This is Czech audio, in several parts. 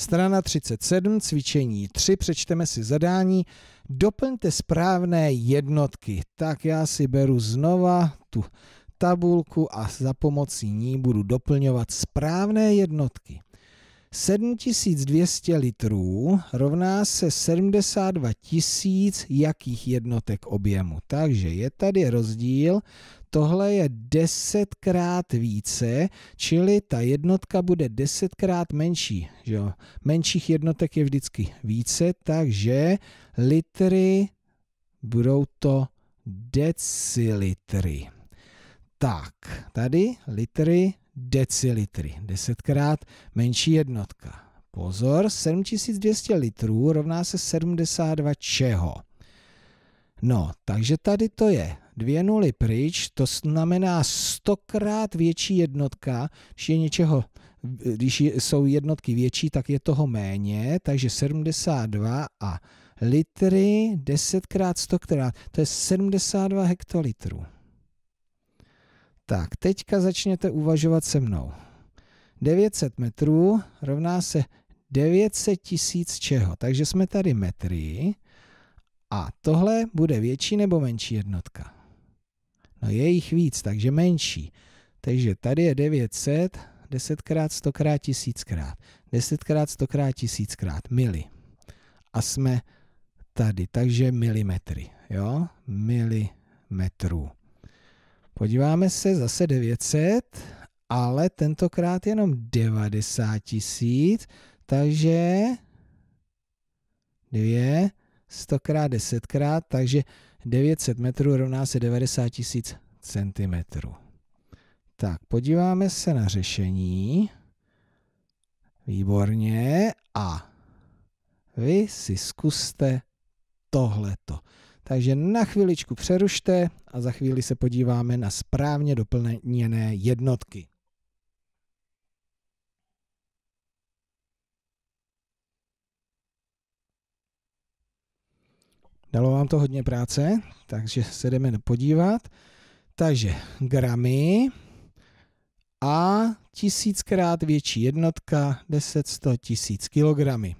Strana 37, cvičení 3, přečteme si zadání. Doplňte správné jednotky. Tak já si beru znova tu tabulku a za pomocí ní budu doplňovat správné jednotky. 7200 litrů rovná se 72 000 jakých jednotek objemu. Takže je tady rozdíl tohle je desetkrát více, čili ta jednotka bude desetkrát menší. Že jo? Menších jednotek je vždycky více, takže litry budou to decilitry. Tak, tady litry, decilitry, desetkrát menší jednotka. Pozor, 7200 litrů rovná se 72 čeho? No, takže tady to je dvě nuly pryč, to znamená stokrát větší jednotka, když je něčeho když jsou jednotky větší, tak je toho méně, takže 72 a litry 10 krát 100 krát, to je 72 hektolitrů. Tak, teďka začněte uvažovat se mnou. 900 metrů rovná se 900 tisíc čeho, takže jsme tady metry a tohle bude větší nebo menší jednotka. No je jich víc, takže menší. Takže tady je 900, 10 krát, 100 krát, 1000 krát. 10 krát, 100 krát, 1000 krát, mili. A jsme tady, takže milimetry, jo? Milimetrů. Podíváme se zase 900, ale tentokrát jenom 90 tisíc, takže 2, 100 x 10 x takže 900 metrů rovná se 90 tisíc centimetrů. Tak, podíváme se na řešení. Výborně. A vy si zkuste tohleto. Takže na chviličku přerušte a za chvíli se podíváme na správně doplněné jednotky. Dalo vám to hodně práce, takže se jdeme podívat. Takže gramy a tisíckrát větší jednotka 10, 100, tisíc kilogramy.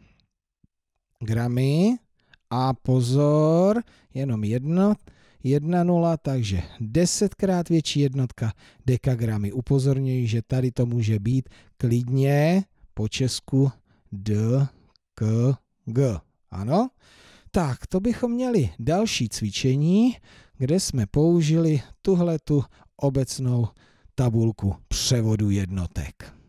Gramy a pozor, jenom jedno, jedna nula, takže desetkrát větší jednotka dekagramy. Upozorňuji, že tady to může být klidně po česku d, k, g. Ano? Tak, to bychom měli další cvičení, kde jsme použili tuhle tu obecnou tabulku převodu jednotek.